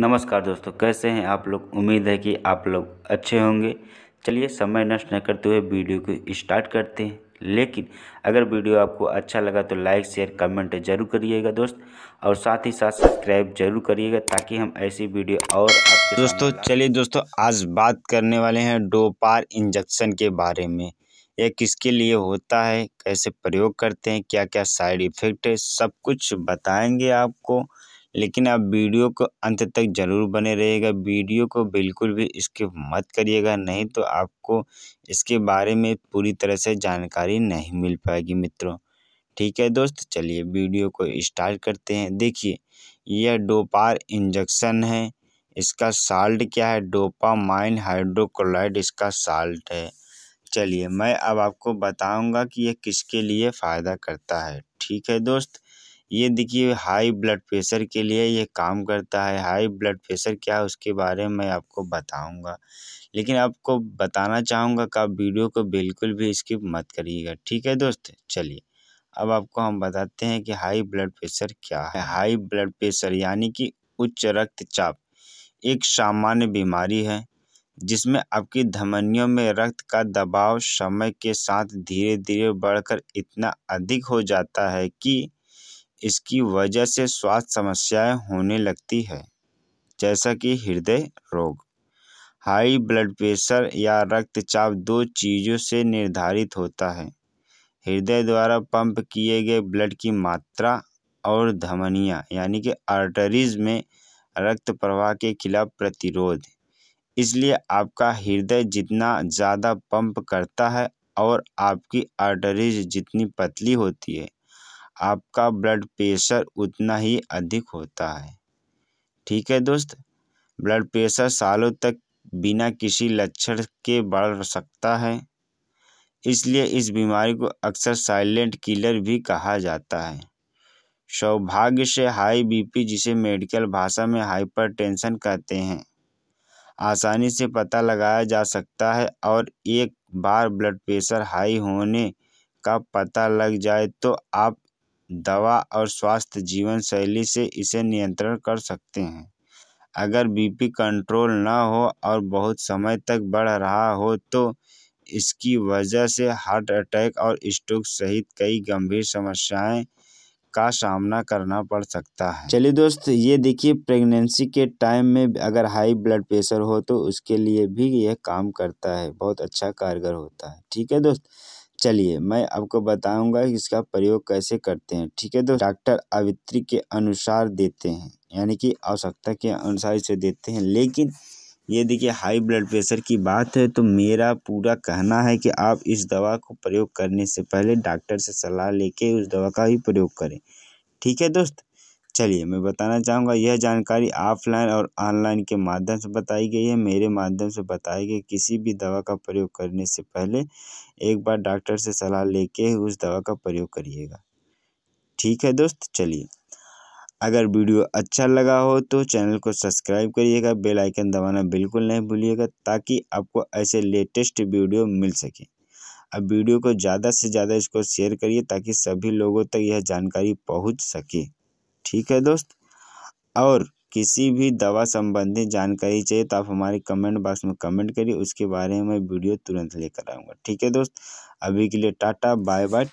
नमस्कार दोस्तों कैसे हैं आप लोग उम्मीद है कि आप लोग अच्छे होंगे चलिए समय नष्ट न करते हुए वीडियो को स्टार्ट करते हैं लेकिन अगर वीडियो आपको अच्छा लगा तो लाइक शेयर कमेंट जरूर करिएगा दोस्त और साथ ही साथ सब्सक्राइब जरूर करिएगा ताकि हम ऐसी वीडियो और आपके दोस्तों चलिए दोस्तों आज बात करने वाले हैं डोपार इंजेक्शन के बारे में यह किसके लिए होता है कैसे प्रयोग करते हैं क्या क्या साइड इफ़ेक्ट है सब कुछ बताएंगे आपको लेकिन आप वीडियो को अंत तक ज़रूर बने रहिएगा वीडियो को बिल्कुल भी स्किप मत करिएगा नहीं तो आपको इसके बारे में पूरी तरह से जानकारी नहीं मिल पाएगी मित्रों ठीक है दोस्त चलिए वीडियो को स्टार्ट करते हैं देखिए यह डोपार इंजेक्शन है इसका साल्ट क्या है डोपामाइन हाइड्रोक्लोराइड इसका साल्ट है चलिए मैं अब आपको बताऊंगा कि यह किसके लिए फ़ायदा करता है ठीक है दोस्त ये देखिए हाई ब्लड प्रेशर के लिए ये काम करता है हाई ब्लड प्रेशर क्या है उसके बारे में मैं आपको बताऊंगा लेकिन आपको बताना चाहूँगा कि आप वीडियो को बिल्कुल भी स्किप मत करिएगा ठीक है दोस्त चलिए अब आपको हम बताते हैं कि हाई ब्लड प्रेशर क्या है हाई ब्लड प्रेशर यानी कि उच्च रक्तचाप एक सामान्य बीमारी है जिसमें आपकी धमनियों में रक्त का दबाव समय के साथ धीरे धीरे बढ़कर इतना अधिक हो जाता है कि इसकी वजह से स्वास्थ्य समस्याएं होने लगती है जैसा कि हृदय रोग हाई ब्लड प्रेशर या रक्तचाप दो चीज़ों से निर्धारित होता है हृदय द्वारा पंप किए गए ब्लड की मात्रा और धमनियाँ यानी कि आर्टरीज में रक्त प्रवाह के खिलाफ प्रतिरोध इसलिए आपका हृदय जितना ज़्यादा पंप करता है और आपकी आर्टरीज जितनी पतली होती है आपका ब्लड प्रेशर उतना ही अधिक होता है ठीक है दोस्त ब्लड प्रेशर सालों तक बिना किसी लक्षण के बढ़ सकता है इसलिए इस बीमारी को अक्सर साइलेंट किलर भी कहा जाता है सौभाग्य से हाई बीपी जिसे मेडिकल भाषा में हाइपरटेंशन कहते हैं आसानी से पता लगाया जा सकता है और एक बार ब्लड प्रेशर हाई होने का पता लग जाए तो आप दवा और स्वास्थ्य जीवन शैली से इसे नियंत्रण कर सकते हैं अगर बी पी कंट्रोल ना हो और बहुत समय तक बढ़ रहा हो तो इसकी वजह से हार्ट अटैक और स्ट्रोक सहित कई गंभीर समस्याएं का सामना करना पड़ सकता है चलिए दोस्त ये देखिए प्रेगनेंसी के टाइम में अगर हाई ब्लड प्रेशर हो तो उसके लिए भी यह काम करता है बहुत अच्छा कारगर होता है ठीक है दोस्त चलिए मैं आपको बताऊँगा कि इसका प्रयोग कैसे करते हैं ठीक है तो डॉक्टर अवित्री के अनुसार देते हैं यानी कि आवश्यकता के अनुसार इसे देते हैं लेकिन ये देखिए हाई ब्लड प्रेशर की बात है तो मेरा पूरा कहना है कि आप इस दवा को प्रयोग करने से पहले डॉक्टर से सलाह लेके उस दवा का ही प्रयोग करें ठीक है दोस्त चलिए मैं बताना चाहूँगा यह जानकारी ऑफ़लाइन और ऑनलाइन के माध्यम से बताई गई है मेरे माध्यम से बताई गई किसी भी दवा का प्रयोग करने से पहले एक बार डॉक्टर से सलाह लेके उस दवा का प्रयोग करिएगा ठीक है दोस्त चलिए अगर वीडियो अच्छा लगा हो तो चैनल को सब्सक्राइब करिएगा बेल आइकन दबाना बिल्कुल नहीं भूलिएगा ताकि आपको ऐसे लेटेस्ट वीडियो मिल सके अब वीडियो को ज़्यादा से ज़्यादा इसको शेयर करिए ताकि सभी लोगों तक यह जानकारी पहुंच सके ठीक है दोस्त और किसी भी दवा संबंधी जानकारी चाहिए तो आप हमारे कमेंट बॉक्स में कमेंट करिए उसके बारे में वीडियो तुरंत लेकर आऊँगा ठीक है दोस्त अभी के लिए टाटा बाय बाय